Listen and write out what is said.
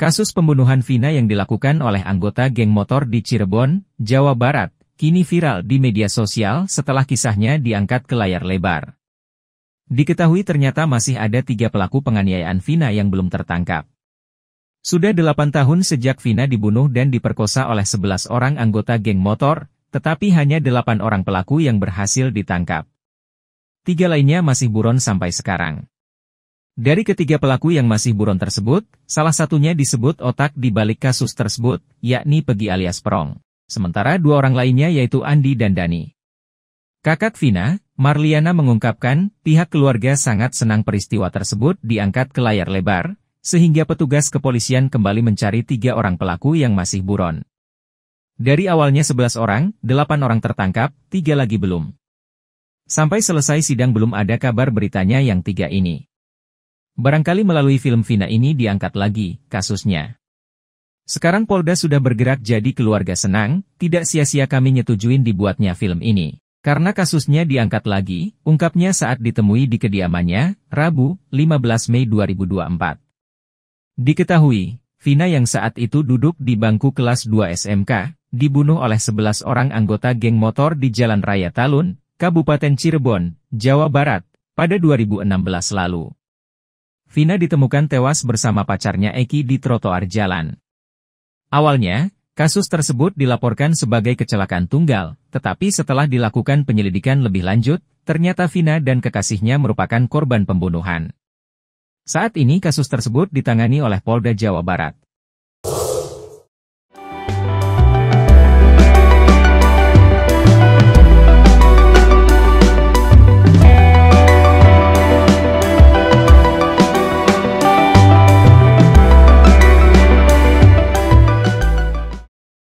Kasus pembunuhan Vina yang dilakukan oleh anggota geng motor di Cirebon, Jawa Barat, kini viral di media sosial setelah kisahnya diangkat ke layar lebar. Diketahui ternyata masih ada tiga pelaku penganiayaan Vina yang belum tertangkap. Sudah delapan tahun sejak Vina dibunuh dan diperkosa oleh sebelas orang anggota geng motor, tetapi hanya delapan orang pelaku yang berhasil ditangkap. Tiga lainnya masih buron sampai sekarang. Dari ketiga pelaku yang masih buron tersebut, salah satunya disebut otak di balik kasus tersebut, yakni Pegi alias Perong. Sementara dua orang lainnya yaitu Andi dan Dani. Kakak Vina, Marliana mengungkapkan, pihak keluarga sangat senang peristiwa tersebut diangkat ke layar lebar, sehingga petugas kepolisian kembali mencari tiga orang pelaku yang masih buron. Dari awalnya 11 orang, 8 orang tertangkap, tiga lagi belum. Sampai selesai sidang belum ada kabar beritanya yang tiga ini. Barangkali melalui film Vina ini diangkat lagi kasusnya. Sekarang Polda sudah bergerak jadi keluarga senang, tidak sia-sia kami nyetujuin dibuatnya film ini. Karena kasusnya diangkat lagi, ungkapnya saat ditemui di kediamannya, Rabu, 15 Mei 2024. Diketahui, Vina yang saat itu duduk di bangku kelas 2 SMK, dibunuh oleh 11 orang anggota geng motor di Jalan Raya Talun, Kabupaten Cirebon, Jawa Barat, pada 2016 lalu. Vina ditemukan tewas bersama pacarnya Eki di trotoar jalan. Awalnya, kasus tersebut dilaporkan sebagai kecelakaan tunggal, tetapi setelah dilakukan penyelidikan lebih lanjut, ternyata Vina dan kekasihnya merupakan korban pembunuhan. Saat ini kasus tersebut ditangani oleh Polda Jawa Barat.